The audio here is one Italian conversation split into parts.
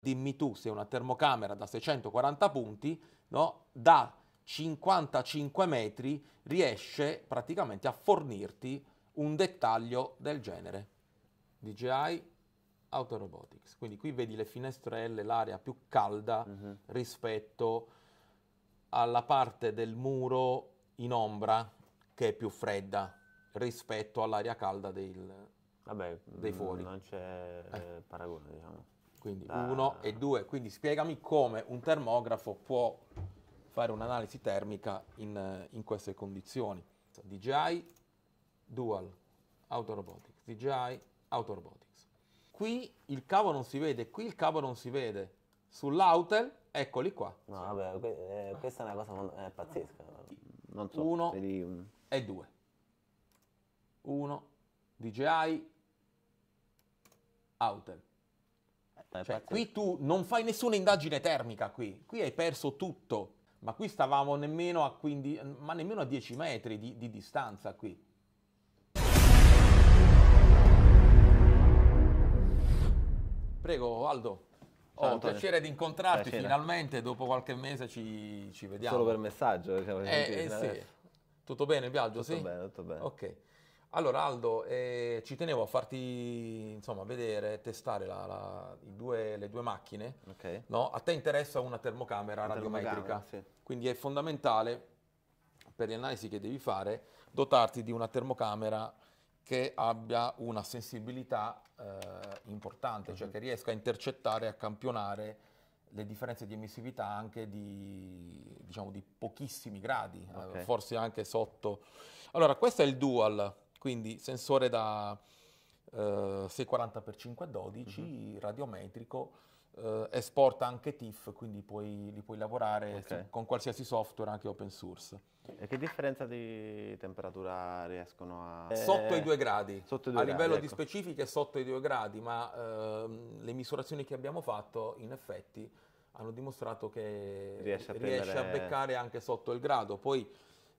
dimmi tu se una termocamera da 640 punti, no, da 55 metri riesce praticamente a fornirti un dettaglio del genere. DJI Auto Robotics. Quindi qui vedi le finestrelle, l'area più calda mm-hmm. rispetto alla parte del muro in ombra che è più fredda rispetto all'aria calda del, Vabbè, dei mm, fuori. Non c'è eh. paragone, diciamo. Quindi 1 ah. e 2. Quindi spiegami come un termografo può fare un'analisi termica in, in queste condizioni. DJI, Dual, Autorobotics, DJI, Autorobotics. Qui il cavo non si vede, qui il cavo non si vede. Sull'Autel, eccoli qua. No, vabbè, eh, questa è una cosa eh, pazzesca. Non so, 1 un... e due. Uno, DJI, Autel. Eh, cioè, qui tu non fai nessuna indagine termica qui, qui hai perso tutto, ma qui stavamo nemmeno a, 15, ma nemmeno a 10 metri di, di distanza qui. Prego Aldo. Ho oh, piacere di incontrarti Piacina. finalmente, dopo qualche mese ci, ci vediamo. Solo per messaggio. Diciamo, eh, eh sì. Tutto bene Biagio? Tutto sì? bene, tutto bene. Ok. Allora Aldo, eh, ci tenevo a farti insomma, vedere, testare la, la, due, le due macchine. Okay. No? A te interessa una termocamera una radiometrica, termocamera, sì. quindi è fondamentale per le analisi che devi fare dotarti di una termocamera che abbia una sensibilità eh, importante, uh -huh. cioè mhm. che riesca a intercettare, e a campionare le differenze di emissività anche di, diciamo, di pochissimi gradi, eh, okay. eh, forse anche sotto. Allora, questo è il dual, quindi sensore da eh, 640x512, mm-hmm. radiometrico, eh, esporta anche TIFF, quindi puoi, li puoi lavorare okay. su, con qualsiasi software, anche open source. E che differenza di temperatura riescono a... Eh, sotto eh, i 2 gradi, sotto i 2 a gradi, livello ecco. di specifiche sotto i 2 gradi, ma ehm, le misurazioni che abbiamo fatto in effetti hanno dimostrato che riesce a, prendere... riesce a beccare anche sotto il grado. Poi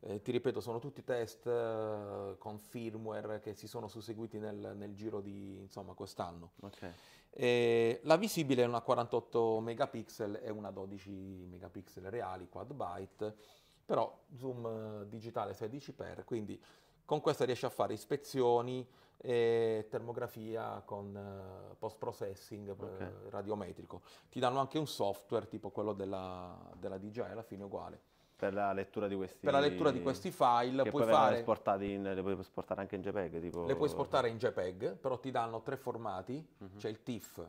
eh, ti ripeto, sono tutti test eh, con firmware che si sono susseguiti nel, nel giro di insomma, quest'anno. Okay. Eh, la visibile è una 48 megapixel e una 12 megapixel reali, quad byte, però zoom eh, digitale 16x, quindi con questa riesci a fare ispezioni e termografia con eh, post processing eh, okay. radiometrico. Ti danno anche un software tipo quello della, della DJI, alla fine è uguale per la lettura di questi, per la lettura di questi file puoi fare... In, le puoi esportare anche in JPEG? Tipo... Le puoi esportare in JPEG, però ti danno tre formati, uh-huh. c'è il TIFF,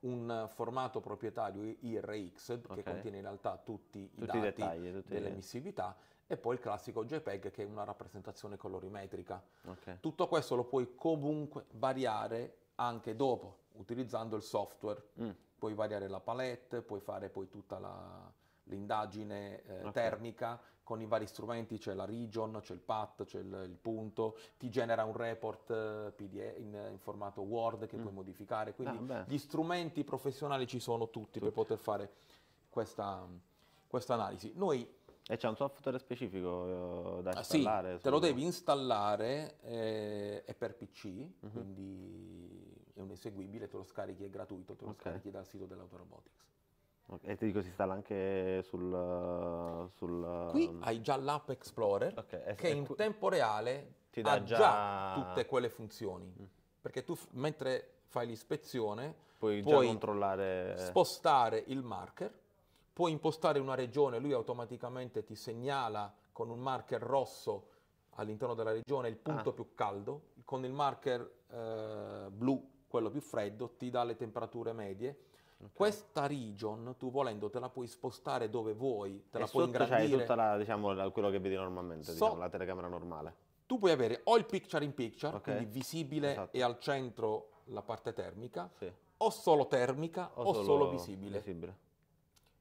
un formato proprietario IRX okay. che contiene in realtà tutti, tutti i dati i dettagli, tutti dell'emissività e poi il classico JPEG che è una rappresentazione colorimetrica. Okay. Tutto questo lo puoi comunque variare anche dopo, utilizzando il software. Mm. Puoi variare la palette, puoi fare poi tutta la l'indagine eh, okay. termica con i vari strumenti, c'è la region, c'è il path, c'è il, il punto, ti genera un report eh, PDF in, in, formato Word che mm. puoi modificare, quindi ah, gli strumenti professionali ci sono tutti, tutti. per poter fare questa, questa analisi. Noi, e c'è un software specifico eh, da ah, installare? sì, te lo devi installare, eh, è per PC, mm-hmm. quindi è un eseguibile, te lo scarichi, è gratuito, te lo okay. scarichi dal sito dell'Autorobotics. Okay, e ti dico si installa anche sul, sul... Qui um, hai già l'app Explorer okay, che in tempo reale ti dà già... già... tutte quelle funzioni. Mm. Perché tu mentre fai l'ispezione puoi, puoi controllare... spostare il marker, puoi impostare una regione, lui automaticamente ti segnala con un marker rosso all'interno della regione il punto ah. più caldo, con il marker eh, blu, quello più freddo, ti dà le temperature medie Okay. Questa region tu volendo te la puoi spostare dove vuoi, te e la puoi ingrandire. C'hai tutta la, diciamo, la, quello che vedi normalmente, so, diciamo, la telecamera normale. Tu puoi avere o il picture in picture, okay. quindi visibile esatto. e al centro la parte termica, sì. o solo termica o, o solo, solo visibile. visibile.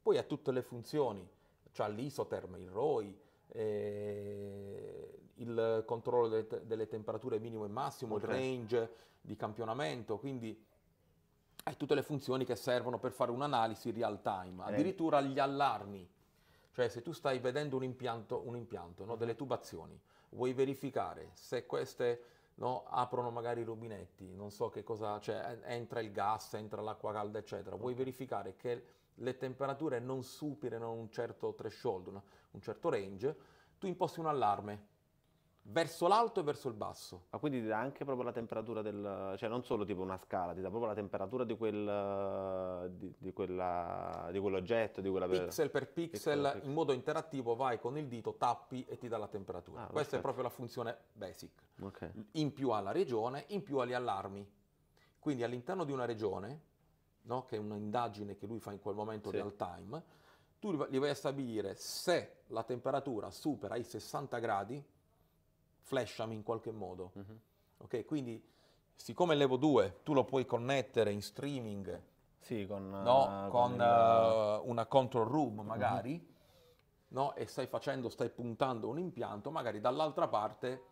Poi ha tutte le funzioni, c'ha l'isoterm, il ROI, eh, il controllo delle, te- delle temperature minimo e massimo, okay. il range di campionamento, quindi e tutte le funzioni che servono per fare un'analisi real time, eh. addirittura gli allarmi. Cioè se tu stai vedendo un impianto, un impianto no, mm-hmm. delle tubazioni, vuoi verificare se queste no, aprono magari i rubinetti, non so che cosa, cioè entra il gas, entra l'acqua calda, eccetera, vuoi mm-hmm. verificare che le temperature non superino un certo threshold, un certo range, tu imposti un allarme verso l'alto e verso il basso. Ma quindi ti dà anche proprio la temperatura del... cioè non solo tipo una scala, ti dà proprio la temperatura di, quel, di, di, quella, di quell'oggetto, di quella... Pixel per pixel, pixel, in modo interattivo vai con il dito, tappi e ti dà la temperatura. Ah, Questa è proprio la funzione basic. Okay. In più alla regione, in più agli allarmi. Quindi all'interno di una regione, no, che è un'indagine che lui fa in quel momento sì. real time, tu li vai a stabilire se la temperatura supera i 60 gradi, flashami in qualche modo. Mm-hmm. Ok, quindi siccome l'Evo 2 tu lo puoi connettere in streaming, sì, con, no? uh, con, con uh, una control room mhm. magari, mm-hmm. no? e stai facendo, stai puntando un impianto, magari dall'altra parte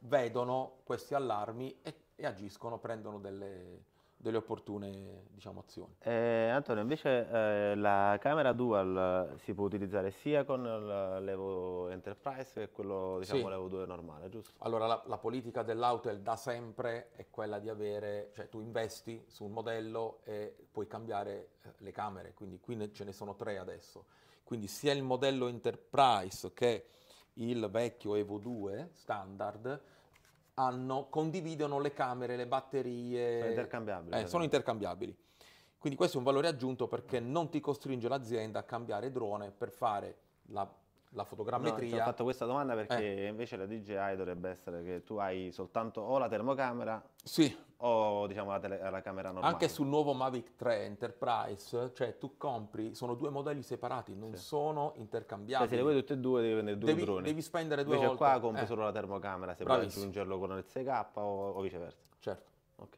vedono questi allarmi e, e agiscono, prendono delle, delle opportune diciamo, azioni. Eh, Antonio, invece eh, la camera dual eh, si può utilizzare sia con l'Evo Enterprise che quello diciamo, sì. l'Evo 2 normale, giusto? Allora la, la politica dell'Autel da sempre è quella di avere, cioè tu investi su un modello e puoi cambiare eh, le camere, quindi qui ne, ce ne sono tre adesso. Quindi sia il modello Enterprise che il vecchio Evo 2 standard hanno, condividono le camere, le batterie. Sono intercambiabili. Eh, cioè. sono intercambiabili. Quindi questo è un valore aggiunto perché non ti costringe l'azienda a cambiare drone per fare la la fotogrammetria. No, ti ho fatto questa domanda perché eh. invece la DJI dovrebbe essere che tu hai soltanto o la termocamera sì. o diciamo la, tele- la camera normale. Anche sul nuovo Mavic 3 Enterprise, cioè tu compri, sono due modelli separati, non sì. sono intercambiabili. Cioè, se li vuoi tutte e due devi prendere due devi, droni. Devi spendere due invece volte. Invece qua compri eh. solo la termocamera se Bravissimo. puoi aggiungerlo con il 6K o, o viceversa. Certo. Ok.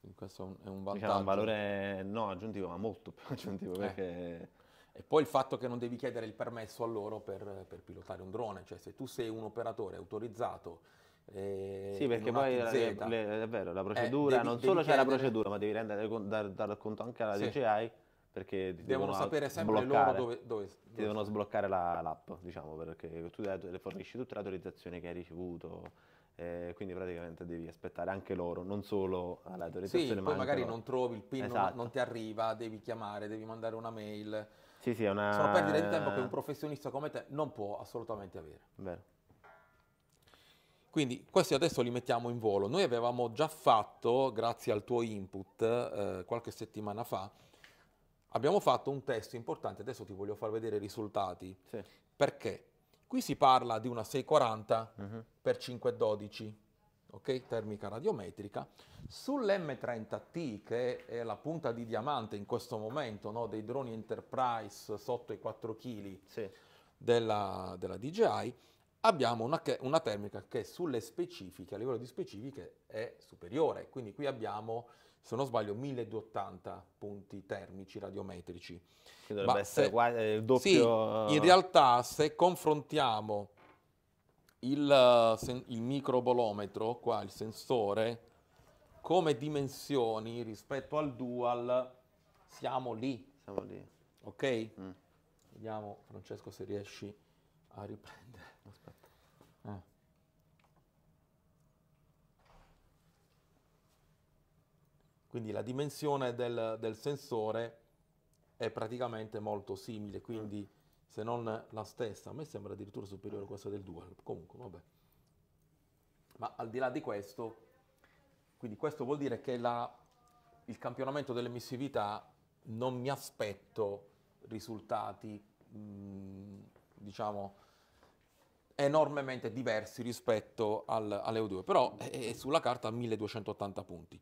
Quindi questo è un diciamo, vantaggio. Diciamo un valore no aggiuntivo ma molto più aggiuntivo eh. perché e poi il fatto che non devi chiedere il permesso a loro per, per pilotare un drone, cioè se tu sei un operatore autorizzato eh, sì, perché poi le, le, è vero, la eh, procedura, eh, devi, non devi solo chiedere, c'è la procedura, ma devi rendere, dar, dar conto anche alla sì. DJI perché devono sapere sempre bloccare, loro dove, dove, dove ti devono sbloccare la, l'app, diciamo, perché tu le fornisci tutte le autorizzazioni che hai ricevuto. Eh, quindi praticamente devi aspettare anche loro, non solo l'autorizzazione. Sì, ma poi magari loro. non trovi il PIN, esatto. non, non esatto. ti arriva, devi chiamare, devi mandare una mail. Sì, sì, è una... Sono perdite di tempo che un professionista come te non può assolutamente avere. Vero. Quindi questi adesso li mettiamo in volo. Noi avevamo già fatto, grazie al tuo input, eh, qualche settimana fa, abbiamo fatto un test importante, adesso ti voglio far vedere i risultati. Sì. Perché? Qui si parla di una 640 uh -huh. per 512 okay? termica radiometrica, sull'M30T, che è la punta di diamante in questo momento no? dei droni Enterprise sotto i 4 kg sì. della, della, DJI, abbiamo una, una termica che sulle specifiche, a livello di specifiche, è superiore. Quindi qui abbiamo se non sbaglio 1280 punti termici radiometrici. Che dovrebbe Ma essere se, quasi eh, il doppio. Sì, in eh, realtà se confrontiamo il, il microbolometro, qua il sensore, come dimensioni rispetto al dual siamo lì. Siamo lì. Ok? Mm. Vediamo Francesco se riesci a riprendere. Aspetta. Eh. Quindi la dimensione del, del, sensore è praticamente molto simile, quindi mm se non la stessa, a me sembra addirittura superiore a questa del dual, comunque vabbè. Ma al di là di questo, quindi questo vuol dire che la, il campionamento dell'emissività non mi aspetto risultati, mh, diciamo, enormemente diversi rispetto al, all'EU2, però è, è sulla carta a 1280 punti.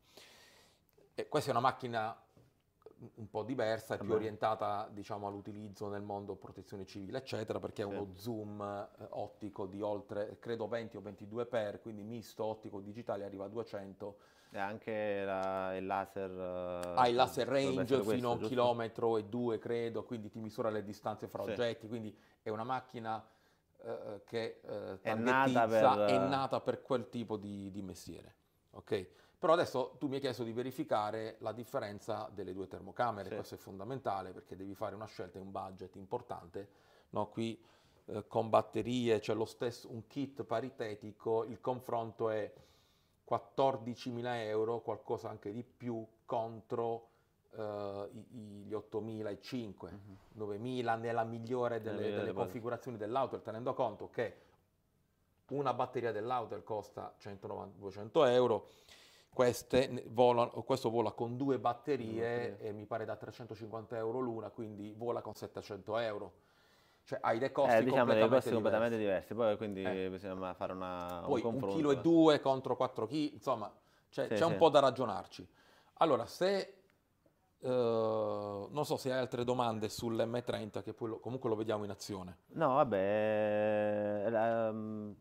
E questa è una macchina un po' diversa, è più orientata diciamo, all'utilizzo nel mondo protezione civile, eccetera, perché sì. è uno zoom eh, ottico di oltre, credo 20 o 22 per, quindi misto ottico digitale arriva a 200. E anche la, il laser... Ha eh, ah, il laser range questo, fino a un chilometro e due, credo, quindi ti misura le distanze fra sì. oggetti, quindi è una macchina eh, eh che eh, è, nata per... è, nata per... quel tipo di, di mestiere. Okay? Però adesso tu mi hai chiesto di verificare la differenza delle due termocamere, sì. questo è fondamentale perché devi fare una scelta e un budget importante. No, qui eh, con batterie c'è cioè lo stesso, un kit paritetico, il confronto è 14.000 euro, qualcosa anche di più, contro eh, i, gli 8.000 e 5, 9.000 nella migliore delle, delle, delle configurazioni dell'auto, tenendo conto che una batteria dell'auto costa 190, 200 euro vola, questo vola con due batterie okay. e mi pare da 350 euro l'una, quindi vola con 700 euro. Cioè hai dei costi, eh, diciamo, completamente, costi diversi. completamente, diversi. Poi quindi eh. bisogna fare una, Poi, un confronto. Poi 1,2 kg e due contro 4 kg, insomma cioè, sì, c'è sì. un po' da ragionarci. Allora, se Uh, non so se hai altre domande sull'M30 che lo, comunque lo vediamo in azione. No, vabbè, um,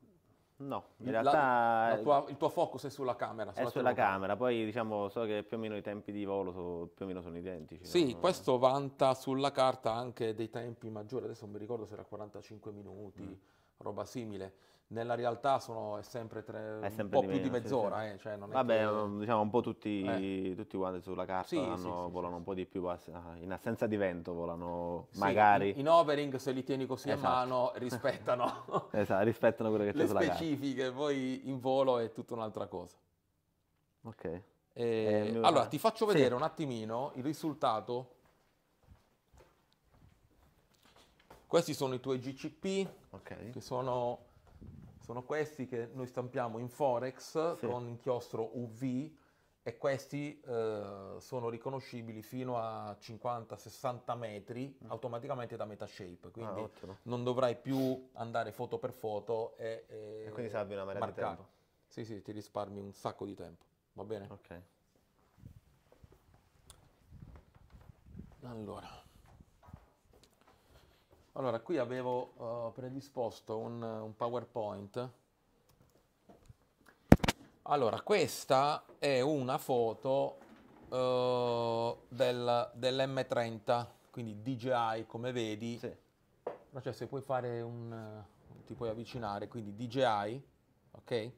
No, in realtà... La tua, il tuo focus è sulla camera. Sulla è sulla camera, poi diciamo so che più o meno i tempi di volo so, più o meno sono identici. Sì, no? questo vanta sulla carta anche dei tempi maggiori, adesso non mi ricordo se era 45 minuti, mm. roba simile nella realtà sono, è sempre, tre, è sempre un po' di più di mezz'ora. Sì, sì. Eh, cioè Vabbè, che... diciamo un po' tutti, eh. tutti quanti sulla carta sì, hanno, volano un po' di più, ah, in assenza di vento volano magari. In overing se li tieni così esatto. a mano rispettano, esatto, rispettano quello che c'è sulla carta. Le specifiche, poi in volo è tutta un'altra cosa. Ok. E, eh, eh allora ti faccio vedere un attimino il risultato. Questi sono i tuoi GCP, okay. che sono sono questi che noi stampiamo in Forex sì. con inchiostro UV e questi eh, sono riconoscibili fino a 50-60 metri mm. automaticamente da Metashape, quindi ah, non dovrai più andare foto per foto e, e, e quindi salvi una marea marcare. di tempo. Sì, sì, ti risparmi un sacco di tempo, va bene? Ok. Allora. Allora, qui avevo uh, predisposto un, un, PowerPoint. Allora, questa è una foto uh, del, dell'M30, quindi DJI come vedi. Sì. No, cioè, se puoi fare un... Eh, ti puoi avvicinare, quindi DJI, ok?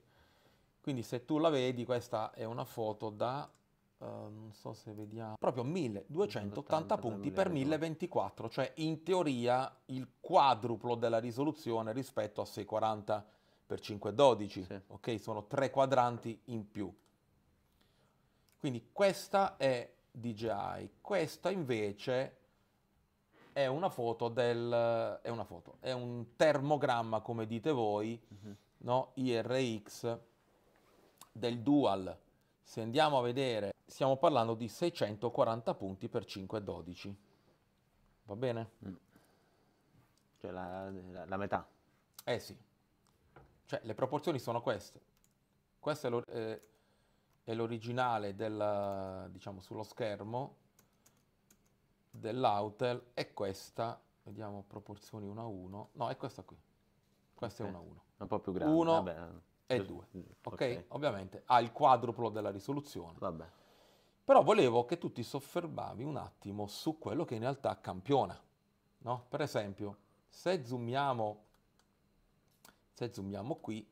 Quindi se tu la vedi, questa è una foto da Uh, non so se vediamo, proprio 1280 punti per 1024, cioè in teoria il quadruplo della risoluzione rispetto a 640 x 512, sì. ok? Sono tre quadranti in più. Quindi questa è DJI, questa invece è una foto del... è una foto, è un termogramma come dite voi, mm-hmm. no? IRX del Dual. Se andiamo a vedere stiamo parlando di 640 punti per 5,12. Va bene? Mm. Cioè la, la, la, metà. Eh sì. Cioè le proporzioni sono queste. Questo è, l'or- eh, è l'originale del, diciamo, sullo schermo dell'Autel e questa, vediamo proporzioni 1 a 1. No, è questa qui. Questa okay. è 1 eh, a 1. Un po' più grande. 1 e 2. Mm, ok? Ovviamente ha il quadruplo della risoluzione. Vabbè. Però volevo che tu ti soffermavi un attimo su quello che in realtà campiona. No? Per esempio, se zoomiamo, se zoomiamo qui,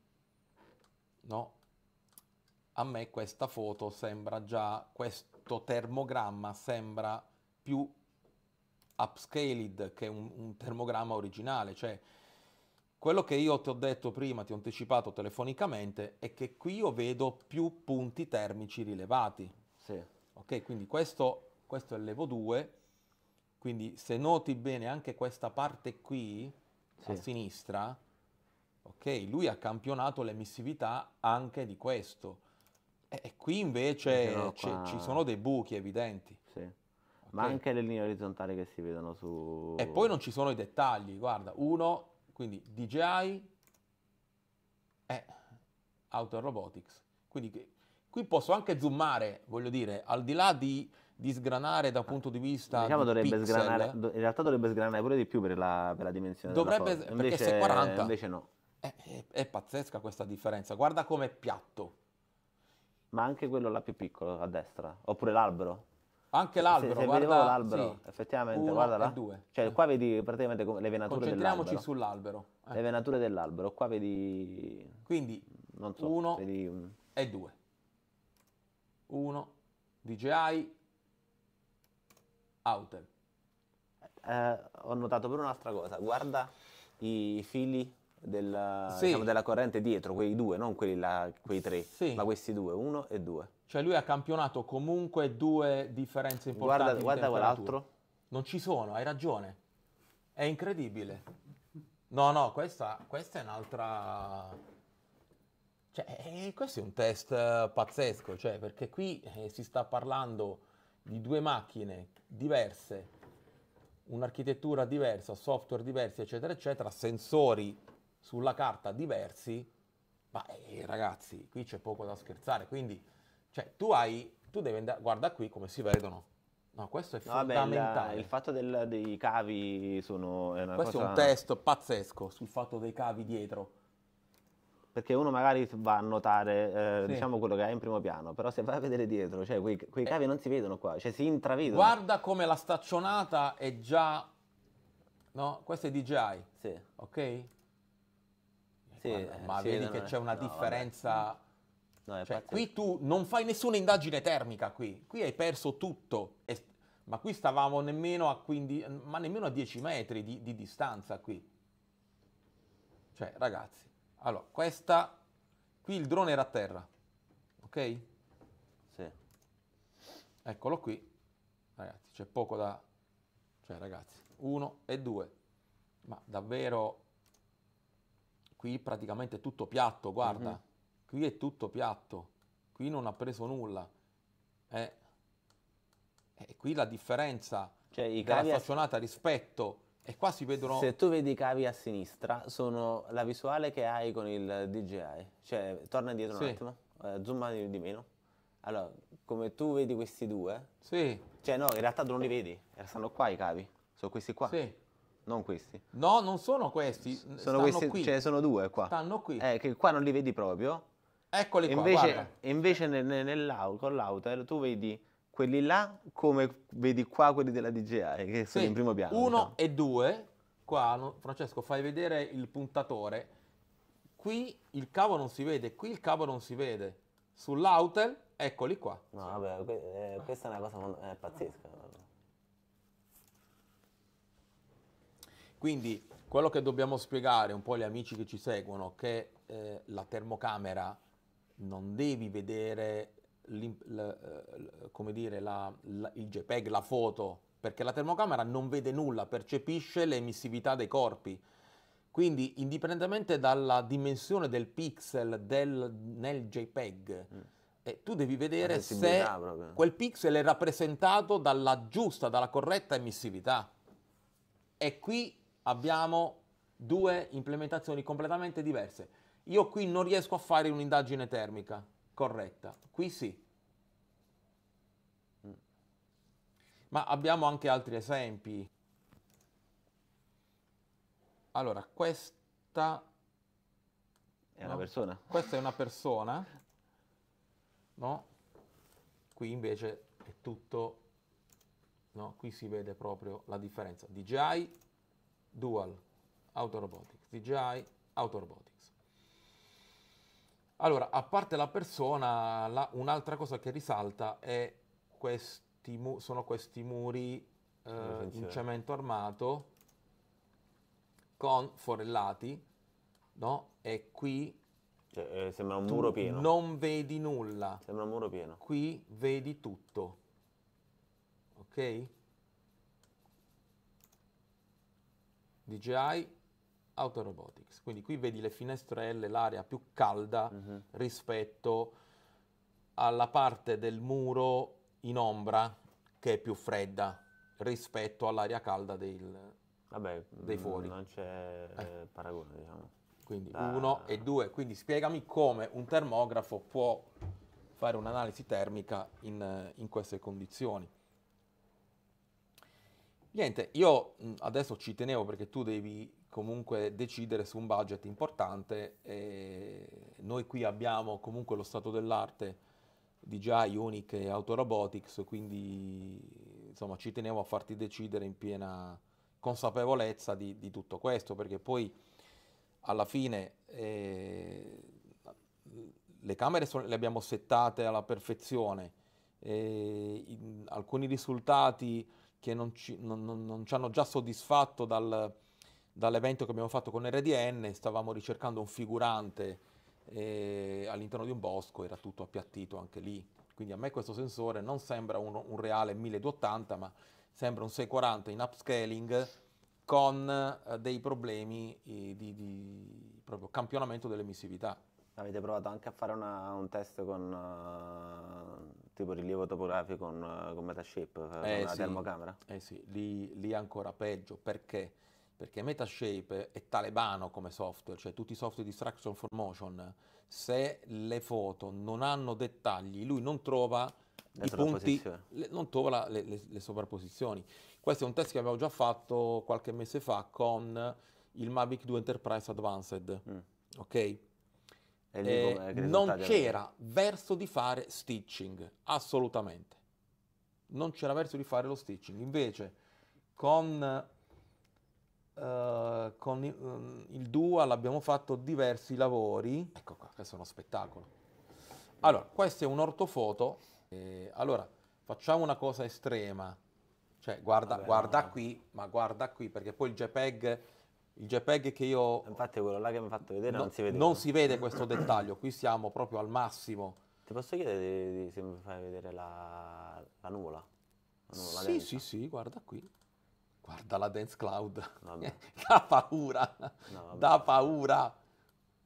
no? a me questa foto sembra già, questo termogramma sembra più upscaled che un, un termogramma originale, cioè quello che io ti ho detto prima, ti ho anticipato telefonicamente, è che qui io vedo più punti termici rilevati. Sì. Ok, quindi questo, questo è l'Evo 2, quindi se noti bene anche questa parte qui, sì. a sinistra, ok, lui ha campionato l'emissività anche di questo. E, e qui invece qua... ci sono dei buchi evidenti. Sì. Okay. ma anche le linee orizzontali che si vedono su... E poi non ci sono i dettagli, guarda, uno, quindi DJI e eh, Outer Robotics, quindi Qui posso anche zoomare, voglio dire, al di là di, di sgranare dal punto di vista diciamo di dovrebbe pixel, sgranare, in realtà dovrebbe sgranare pure di più per la, per la dimensione dovrebbe, della foto. Invece, perché se 40 invece no. È, è, è pazzesca questa differenza, guarda come è piatto. Ma anche quello là più piccolo a destra, oppure l'albero. Anche l'albero, se, se guarda, l'albero, sì, effettivamente, guarda là. Due. Cioè, qua vedi praticamente le venature Concentriamoci dell'albero. sull'albero. Eh. Le venature dell'albero, qua vedi Quindi non so, uno vedi e due. 1, DJI, Outer. Eh, ho notato pure un'altra cosa, guarda i fili del, sì. diciamo, della corrente dietro, quei due, non quelli là, quei tre, sì. ma questi due, uno e due. Cioè lui ha campionato comunque due differenze importanti. Guarda, guarda quell'altro. Non ci sono, hai ragione. È incredibile. No, no, questa, questa è un'altra... Cioè, eh, questo è un test eh, pazzesco, cioè, perché qui eh, si sta parlando di due macchine diverse, un'architettura diversa, software diversi, eccetera, eccetera, sensori sulla carta diversi, ma eh, ragazzi, qui c'è poco da scherzare, quindi cioè, tu hai, tu devi andare, guarda qui come si vedono. No, questo è no, fondamentale. Vabbè, la, il fatto del, dei cavi sono, è una questo cosa... Questo è un test pazzesco sul fatto dei cavi dietro perché uno magari va a notare eh, sì. diciamo quello che hai in primo piano, però se vai a vedere dietro, cioè, quei, quei eh. cavi eh. non si vedono qua, cioè si intravedono. Guarda come la staccionata è già no, questo è DJI. Sì. Ok? Sì, guarda, ma sì, vedi no, che c'è una no, differenza no, cioè, qui tu non fai nessuna indagine termica qui. Qui hai perso tutto. E... ma qui stavamo nemmeno a, 15... ma nemmeno a 10 metri di, di distanza qui. Cioè, ragazzi, allora, questa, qui il drone era a terra, ok? Sì. Eccolo qui, ragazzi, c'è poco da... Cioè, ragazzi, uno e due, ma davvero qui praticamente è tutto piatto, guarda, mm -hmm. qui è tutto piatto, qui non ha preso nulla. E eh, eh, qui la differenza cioè, della stazionata rispetto e qua si vedono... Se tu vedi i cavi a sinistra, sono la visuale che hai con il DJI. Cioè, torna indietro sì. un attimo, eh, zoom di, di meno. Allora, come tu vedi questi due... Sì. Cioè, no, in realtà tu non li vedi. Eh, stanno qua i cavi. Sono questi qua. Sì. Non questi. No, non sono questi. S sono questi, qui. Cioè, sono due qua. Stanno qui. Eh, che qua non li vedi proprio. Eccoli qua, invece, qua, Invece nel, nel, nel, con l'outer tu vedi quelli là come vedi qua quelli della DJI che sono in primo piano. Uno diciamo. e due, qua Francesco fai vedere il puntatore, qui il cavo non si vede, qui il cavo non si vede, sull'Autel eccoli qua. No vabbè, eh, questa è una cosa eh, pazzesca. Quindi quello che dobbiamo spiegare un po' agli amici che ci seguono, che eh, la termocamera non devi vedere l, eh, come dire, la, la, il JPEG, la foto, perché la termocamera non vede nulla, percepisce l'emissività dei corpi. Quindi, indipendentemente dalla dimensione del pixel del, nel JPEG, mm. eh, tu devi vedere se quel pixel è rappresentato dalla giusta, dalla corretta emissività. E qui abbiamo due implementazioni completamente diverse. Io qui non riesco a fare un'indagine termica, corretta. Qui sì. Mm. Ma abbiamo anche altri esempi. Allora, questa... È una no? persona. Questa è una persona, no? Qui invece è tutto, no? Qui si vede proprio la differenza. DJI, Dual, Auto Autorobotics. DJI, Robotics. Allora, a parte la persona, la, un'altra cosa che risalta è questi mu- sono questi muri eh, in cemento armato con forellati, no? E qui cioè, eh, sembra un muro pieno. Non vedi nulla. Sembra un muro pieno. Qui vedi tutto. Ok? DJI Auto Robotics. Quindi qui vedi le finestrelle, l'area più calda mm-hmm. rispetto alla parte del muro in ombra che è più fredda rispetto all'aria calda del, Vabbè, dei mm, fuori. Non c'è eh. eh. paragone, diciamo. Quindi uno e due. Quindi spiegami come un termografo può fare un'analisi termica in, in queste condizioni. Niente, io mm, adesso ci tenevo perché tu devi comunque decidere su un budget importante. E noi qui abbiamo comunque lo stato dell'arte DJI, Unic e Autorobotics, quindi insomma ci tenevo a farti decidere in piena consapevolezza di, di tutto questo, perché poi alla fine eh, le camere so, le abbiamo settate alla perfezione, eh, alcuni risultati che non ci, non, non, non ci hanno già soddisfatto dal dall'evento che abbiamo fatto con RDN, stavamo ricercando un figurante eh, all'interno di un bosco, era tutto appiattito anche lì. Quindi a me questo sensore non sembra un, un reale 1280, ma sembra un 640 in upscaling con eh, dei problemi eh, di, di proprio campionamento dell'emissività. Avete provato anche a fare una, un test con uh, tipo rilievo topografico con, uh, con Metashape, eh, eh, una sì. termocamera? Eh sì, lì, lì è ancora peggio perché perché Metashape è talebano come software, cioè tutti i software di Structure for Motion, se le foto non hanno dettagli, lui non trova le i punti, le, non trova la, le, le, le, sovrapposizioni. Questo è un test che abbiamo già fatto qualche mese fa con il Mavic 2 Enterprise Advanced, mm. ok? Eh, non c'era verso di fare stitching, assolutamente. Non c'era verso di fare lo stitching. Invece, con eh, con mm, il Dual abbiamo fatto diversi lavori. Ecco qua, questo è uno spettacolo. Allora, questo è un ortofoto. allora, facciamo una cosa estrema. Cioè, guarda, Vabbè, guarda no, qui, ma guarda qui, perché poi il JPEG, il JPEG che io... Infatti quello là che mi ha fatto vedere no, non si vede. Non si vede questo dettaglio, qui siamo proprio al massimo. Ti posso chiedere di, di, se mi fai vedere la, la nuvola? La nuvola sì, sì, sì, guarda qui. Guarda la Dance Cloud, da paura, no, da paura.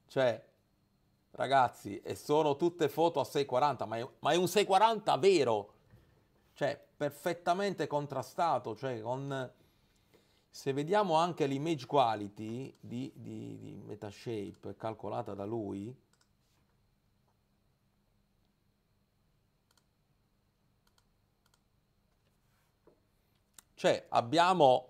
Cioè, ragazzi, e sono tutte foto a 640, ma è, ma è un 640 vero, cioè perfettamente contrastato, cioè con... Se vediamo anche l'image quality di, di, di Metashape calcolata da lui, Cioè abbiamo,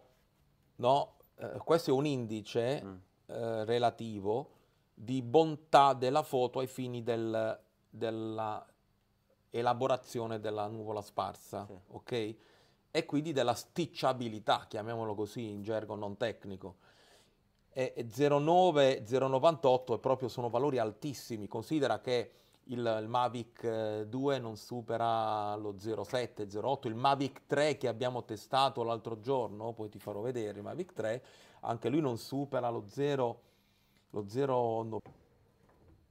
no, eh, questo è un indice mm. eh, relativo di bontà della foto ai fini del, della elaborazione della nuvola sparsa, sì. ok? E quindi della sticciabilità, chiamiamolo così in gergo non tecnico. E 0,9, 0,98 proprio sono valori altissimi, considera che il, il Mavic 2 eh, non supera lo 0,7, 0,8, il Mavic 3 che abbiamo testato l'altro giorno, poi ti farò vedere il Mavic 3, anche lui non supera lo 0, lo 0 no.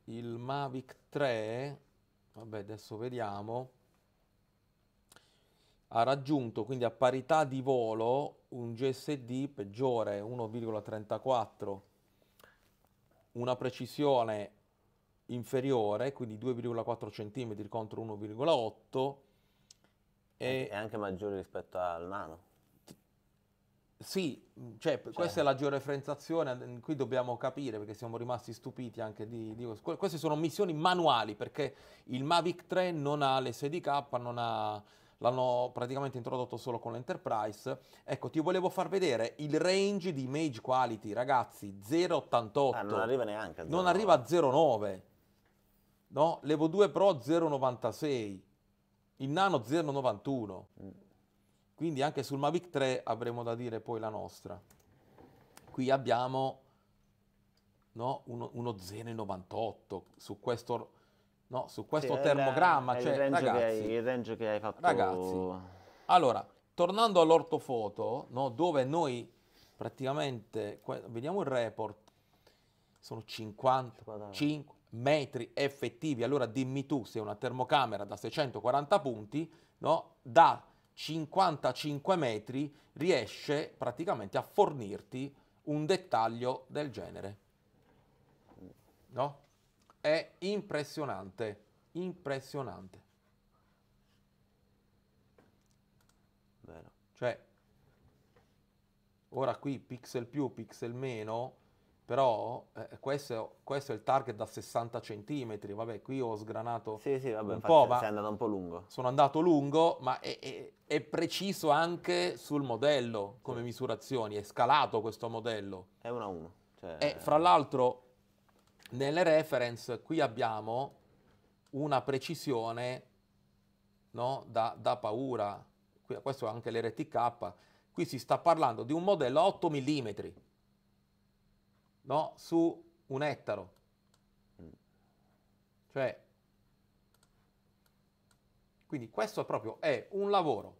il Mavic 3, vabbè adesso vediamo, ha raggiunto quindi a parità di volo un GSD peggiore 1,34 una precisione inferiore, quindi 2,4 cm contro 1,8 e è anche maggiore rispetto al nano. Sì, cioè, cioè. questa è la georeferenziazione, qui dobbiamo capire perché siamo rimasti stupiti anche di, di questo. Queste sono missioni manuali perché il Mavic 3 non ha le 6DK, non ha, l'hanno praticamente introdotto solo con l'Enterprise. Ecco, ti volevo far vedere il range di Mage Quality, ragazzi, 0,88. Ah, non arriva neanche a 0,9. Non arriva a 0,9 no? Levo 2 Pro 0,96, il Nano 0,91. Quindi anche sul Mavic 3 avremo da dire poi la nostra. Qui abbiamo no, uno, uno 0,98 su questo, no, su questo sì, termogramma. È, cioè, il, range ragazzi, hai, il range che hai fatto. Ragazzi, allora, tornando all'ortofoto, no, dove noi praticamente, vediamo il report, sono 50, 50. 5, metri effettivi, allora dimmi tu se una termocamera da 640 punti, no, da 55 metri riesce praticamente a fornirti un dettaglio del genere. No? È impressionante, impressionante. Vero. Cioè, ora qui pixel più, pixel meno, però eh, questo, questo, è il target da 60 centimetri, vabbè qui ho sgranato sì, sì, vabbè, un po', ma sei andato un po' lungo. Sono andato lungo, ma è, è, è preciso anche sul modello come sì. misurazioni, è scalato questo modello. È 1 a 1. Cioè... E fra l'altro nelle reference qui abbiamo una precisione no, da, da paura, questo è anche l'RTK, qui si sta parlando di un modello a 8 mm no, su un ettaro. Cioè, quindi questo proprio è un lavoro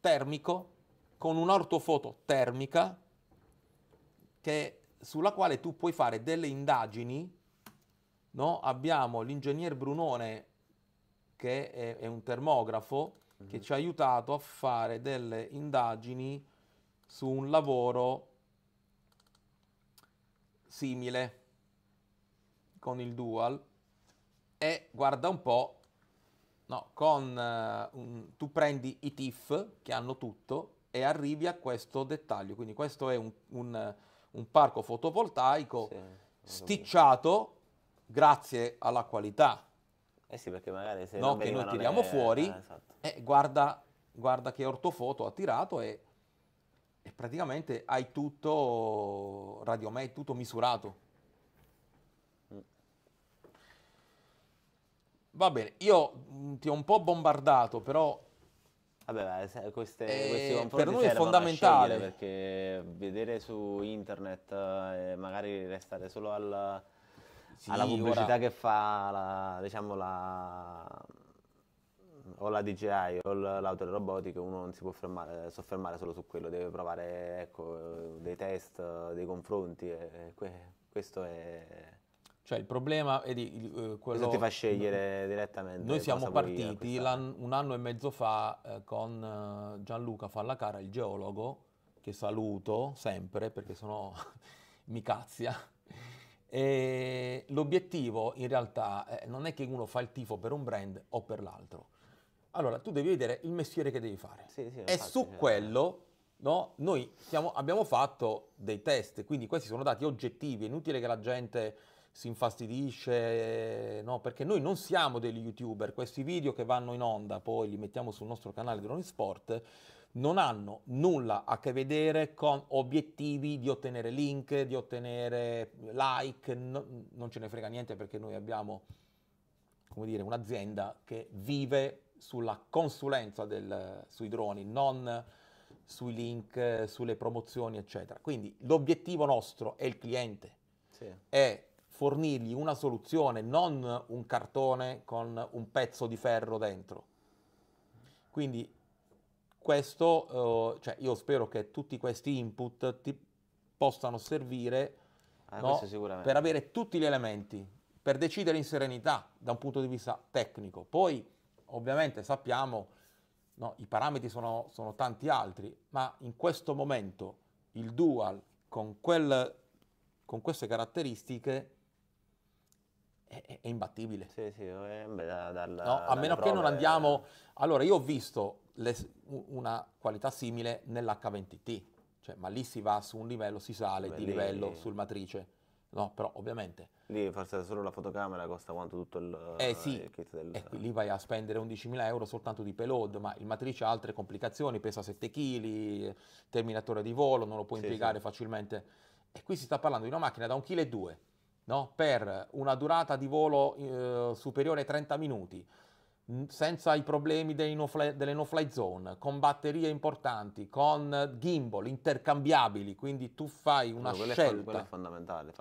termico con un'ortofoto termica che, sulla quale tu puoi fare delle indagini. No? Abbiamo l'ingegner Brunone che è, è un termografo mm-hmm. che mhm. ci ha aiutato a fare delle indagini su un lavoro simile con il dual e guarda un po', no, con, uh, un, tu prendi i TIF che hanno tutto e arrivi a questo dettaglio. Quindi questo è un, un, un parco fotovoltaico sì, sticciato grazie alla qualità. Eh sì, perché magari se no, che noi tiriamo le... fuori, eh, esatto. eh, guarda, guarda che ortofoto ha tirato e e praticamente hai tutto radiometrico, tutto misurato. Va bene, io mm, ti ho un po' bombardato, però... Vabbè, queste, eh, per noi è fondamentale. Perché vedere su internet eh, e eh, magari restare solo al, sì, alla pubblicità ora... che fa la, diciamo, la, o la DJI o l'auto robotica, uno non si può fermare, soffermare solo su quello, deve provare ecco, dei test, dei confronti, e que questo è... Cioè il problema è di... Eh, quello... Questo ti fa scegliere no, direttamente. Noi siamo partiti un anno e mezzo fa eh, con eh, Gianluca Fallacara, il geologo, che saluto sempre perché sono mi E l'obiettivo in realtà eh, non è che uno fa il tifo per un brand o per l'altro. Allora, tu devi vedere il mestiere che devi fare. Sì, sì, e su certo. quello eh. no, noi siamo, abbiamo fatto dei test, quindi questi sono dati oggettivi, è inutile che la gente si infastidisce, no, perché noi non siamo degli youtuber, questi video che vanno in onda, poi li mettiamo sul nostro canale Drone Sport, non hanno nulla a che vedere con obiettivi di ottenere link, di ottenere like, no, non ce ne frega niente perché noi abbiamo, come dire, un'azienda che vive sulla consulenza del, sui droni, non sui link, sulle promozioni, eccetera. Quindi l'obiettivo nostro è il cliente, sì. è fornirgli una soluzione, non un cartone con un pezzo di ferro dentro. Quindi questo, eh, cioè io spero che tutti questi input ti possano servire ah, no, per avere tutti gli elementi, per decidere in serenità da un punto di vista tecnico. Poi ovviamente sappiamo no, i parametri sono, sono tanti altri, ma in questo momento il dual con, quel, con queste caratteristiche è, è, imbattibile. Sì, sì, è da, dalla, no? a meno prove... che non andiamo... Eh. Allora, io ho visto le, una qualità simile nell'H20T, cioè, ma lì si va su un livello, si sale Beh, di lì... livello sul matrice. No, però ovviamente. Lì forse solo la fotocamera costa quanto tutto il, eh, eh sì. il kit del. E eh, qui, lì vai a spendere 11.000 euro soltanto di payload, ma il matrice ha altre complicazioni, pesa 7 kg, terminatore di volo, non lo puoi sì, impiegare sì. facilmente. E qui si sta parlando di una macchina da 1,2 kg, no? Per una durata di volo eh, superiore ai 30 minuti senza i problemi no fly, delle no-fly zone, con batterie importanti, con gimbal intercambiabili, quindi tu fai una no, scelta. È, quello è fondamentale.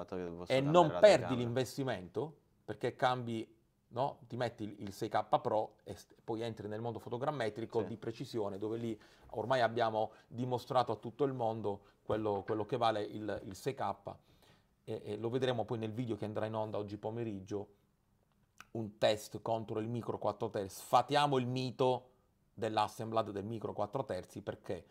e non perdi l'investimento perché cambi, no? ti metti il 6K Pro e poi entri nel mondo fotogrammetrico sì. di precisione, dove lì ormai abbiamo dimostrato a tutto il mondo quello, quello che vale il, il 6K. E, e lo vedremo poi nel video che andrà in onda oggi pomeriggio un test contro il micro 4 terzi, sfatiamo il mito dell'assemblage del micro 4 terzi perché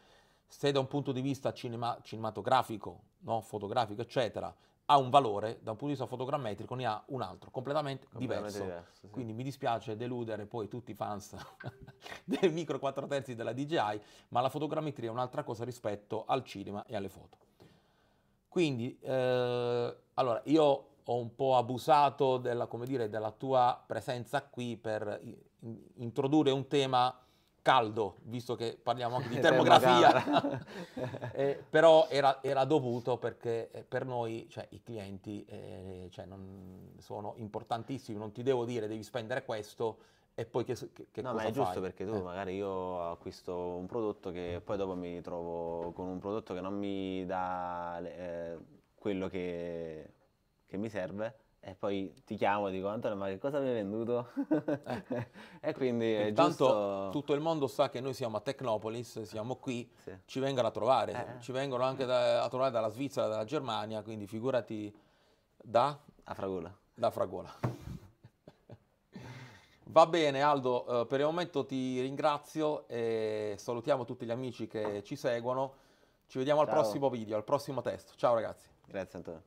se da un punto di vista cinema, cinematografico, no? fotografico, eccetera, ha un valore, da un punto di vista fotogrammetrico ne ha un altro, completamente, completamente diverso. diverso sì. Quindi mi dispiace deludere poi tutti i fans del micro 4 terzi della DJI, ma la fotogrammetria è un'altra cosa rispetto al cinema e alle foto. Quindi, eh, allora, io ho un po' abusato della, dire, della tua presenza qui per in, introdurre un tema caldo, visto che parliamo anche di termografia, eh, però era, era, dovuto perché eh, per noi cioè, i clienti eh, cioè, non, sono importantissimi, non ti devo dire devi spendere questo e poi che, che no, ma è giusto fai? perché tu eh. magari io acquisto un prodotto che poi dopo mi trovo con un prodotto che non mi dà eh, quello che che mi serve e poi ti chiamo e dico Antonio ma che cosa mi hai venduto? Eh. e quindi Intanto giusto... tutto il mondo sa che noi siamo a Tecnopolis, siamo qui, sì. ci vengono a trovare, eh. ci vengono anche da, a trovare dalla Svizzera, dalla Germania, quindi figurati da... A Fragola. Da Fragola. Va bene Aldo, eh, per il momento ti ringrazio e salutiamo tutti gli amici che ci seguono. Ci vediamo Ciao. al prossimo video, al prossimo testo. Ciao ragazzi. Grazie Antonio.